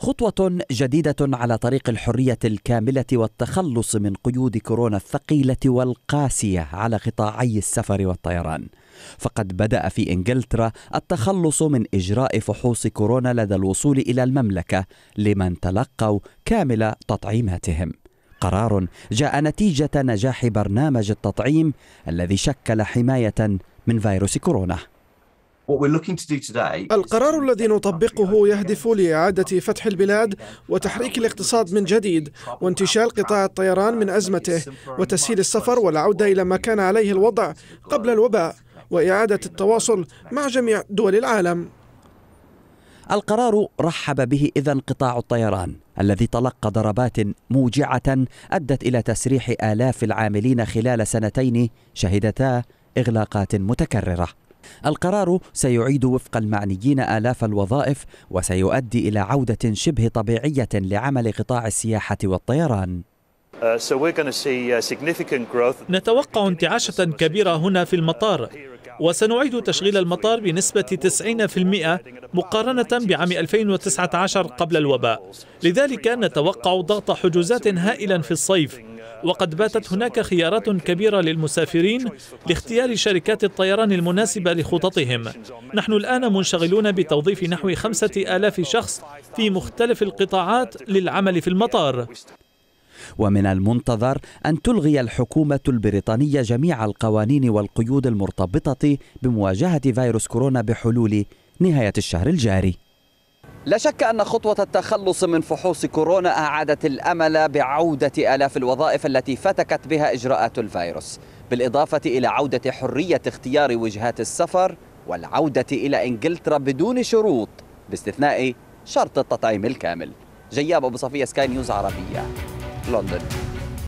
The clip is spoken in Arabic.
خطوة جديدة على طريق الحرية الكاملة والتخلص من قيود كورونا الثقيلة والقاسية على قطاعي السفر والطيران. فقد بدأ في إنجلترا التخلص من إجراء فحوص كورونا لدى الوصول إلى المملكة لمن تلقوا كامل تطعيماتهم. قرار جاء نتيجة نجاح برنامج التطعيم الذي شكل حماية من فيروس كورونا. القرار الذي نطبقه يهدف لإعادة فتح البلاد وتحريك الاقتصاد من جديد وانتشال قطاع الطيران من أزمته وتسهيل السفر والعودة إلى ما كان عليه الوضع قبل الوباء وإعادة التواصل مع جميع دول العالم القرار رحب به إذا قطاع الطيران الذي تلقى ضربات موجعة أدت إلى تسريح آلاف العاملين خلال سنتين شهدتا إغلاقات متكررة القرار سيعيد وفق المعنيين آلاف الوظائف وسيؤدي إلى عودة شبه طبيعية لعمل قطاع السياحة والطيران uh, uh, نتوقع انتعاشة كبيرة هنا في المطار وسنعيد تشغيل المطار بنسبة 90% مقارنة بعام 2019 قبل الوباء لذلك نتوقع ضغط حجوزات هائلا في الصيف وقد باتت هناك خيارات كبيرة للمسافرين لاختيار شركات الطيران المناسبة لخططهم نحن الآن منشغلون بتوظيف نحو خمسة آلاف شخص في مختلف القطاعات للعمل في المطار ومن المنتظر أن تلغي الحكومة البريطانية جميع القوانين والقيود المرتبطة بمواجهة فيروس كورونا بحلول نهاية الشهر الجاري لا شك أن خطوة التخلص من فحوص كورونا أعادت الأمل بعودة آلاف الوظائف التي فتكت بها إجراءات الفيروس بالإضافة إلى عودة حرية اختيار وجهات السفر والعودة إلى إنجلترا بدون شروط باستثناء شرط التطعيم الكامل جياب أبو صفية سكاي نيوز عربية London.